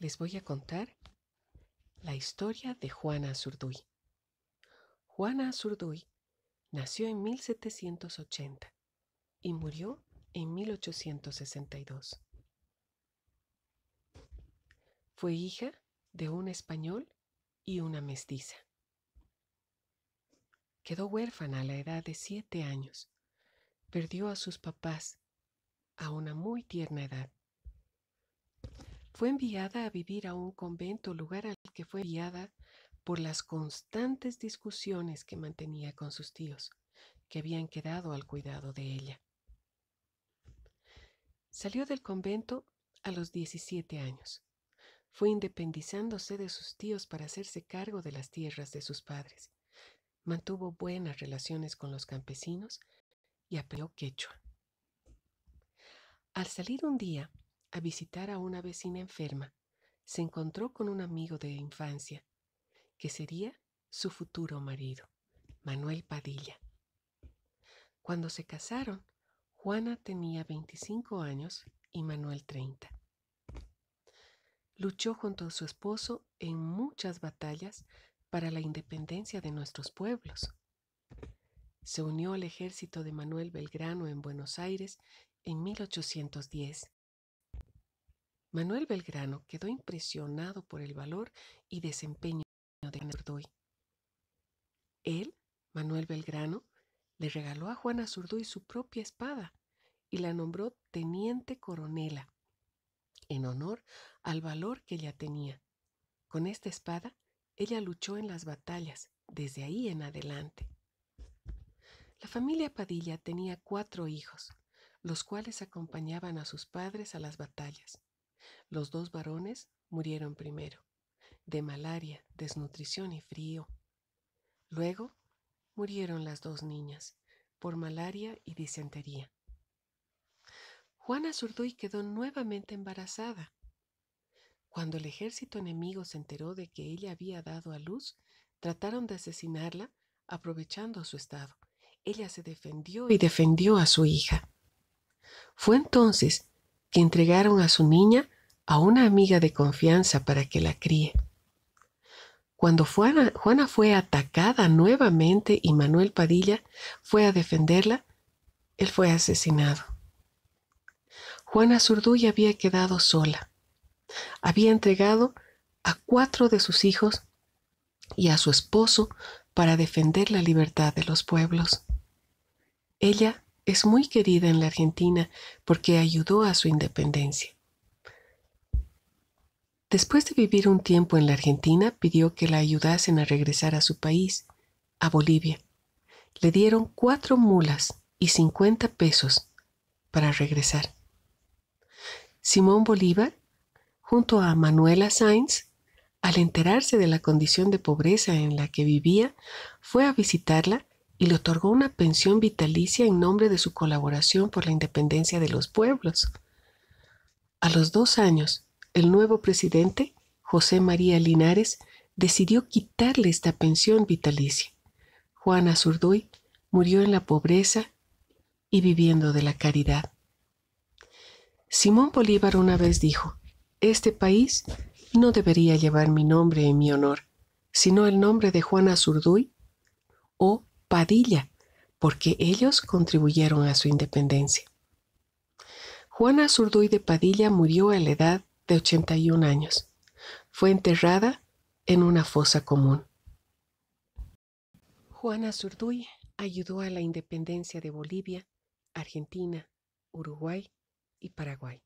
les voy a contar la historia de Juana Azurduy. Juana Azurduy nació en 1780 y murió en 1862. Fue hija de un español y una mestiza. Quedó huérfana a la edad de siete años. Perdió a sus papás a una muy tierna edad fue enviada a vivir a un convento, lugar al que fue enviada por las constantes discusiones que mantenía con sus tíos, que habían quedado al cuidado de ella. Salió del convento a los 17 años. Fue independizándose de sus tíos para hacerse cargo de las tierras de sus padres. Mantuvo buenas relaciones con los campesinos y aprendió quechua. Al salir un día, a visitar a una vecina enferma, se encontró con un amigo de infancia, que sería su futuro marido, Manuel Padilla. Cuando se casaron, Juana tenía 25 años y Manuel 30. Luchó junto a su esposo en muchas batallas para la independencia de nuestros pueblos. Se unió al ejército de Manuel Belgrano en Buenos Aires en 1810 Manuel Belgrano quedó impresionado por el valor y desempeño de Juana Zurduy. Él, Manuel Belgrano, le regaló a Juana Zurduy su propia espada y la nombró teniente coronela, en honor al valor que ella tenía. Con esta espada, ella luchó en las batallas, desde ahí en adelante. La familia Padilla tenía cuatro hijos, los cuales acompañaban a sus padres a las batallas. Los dos varones murieron primero, de malaria, desnutrición y frío. Luego murieron las dos niñas, por malaria y disentería. Juana Zurduy quedó nuevamente embarazada. Cuando el ejército enemigo se enteró de que ella había dado a luz, trataron de asesinarla aprovechando su estado. Ella se defendió y defendió a su hija. Fue entonces que entregaron a su niña a una amiga de confianza para que la críe. Cuando Juana, Juana, fue atacada nuevamente y Manuel Padilla fue a defenderla, él fue asesinado. Juana Zurduy había quedado sola. Había entregado a cuatro de sus hijos y a su esposo para defender la libertad de los pueblos. Ella es muy querida en la Argentina porque ayudó a su independencia. Después de vivir un tiempo en la Argentina, pidió que la ayudasen a regresar a su país, a Bolivia. Le dieron cuatro mulas y cincuenta pesos para regresar. Simón Bolívar, junto a Manuela Sainz, al enterarse de la condición de pobreza en la que vivía, fue a visitarla y le otorgó una pensión vitalicia en nombre de su colaboración por la independencia de los pueblos. A los dos años, el nuevo presidente, José María Linares, decidió quitarle esta pensión vitalicia. Juana Zurduy murió en la pobreza y viviendo de la caridad. Simón Bolívar una vez dijo, este país no debería llevar mi nombre en mi honor, sino el nombre de Juana Zurduy o Padilla, porque ellos contribuyeron a su independencia. Juana Zurduy de Padilla murió a la edad de 81 años. Fue enterrada en una fosa común. Juana Zurduy ayudó a la independencia de Bolivia, Argentina, Uruguay y Paraguay.